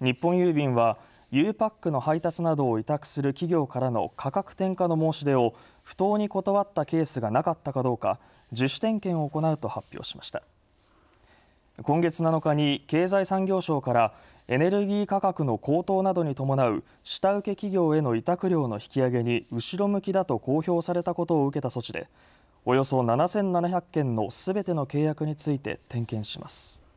日本郵便はゆうパックの配達などを委託する企業からの価格転嫁の申し出を不当に断ったケースがなかったかどうか自主点検を行うと発表しました今月7日に経済産業省からエネルギー価格の高騰などに伴う下請け企業への委託料の引き上げに後ろ向きだと公表されたことを受けた措置でおよそ7700件のすべての契約について点検します。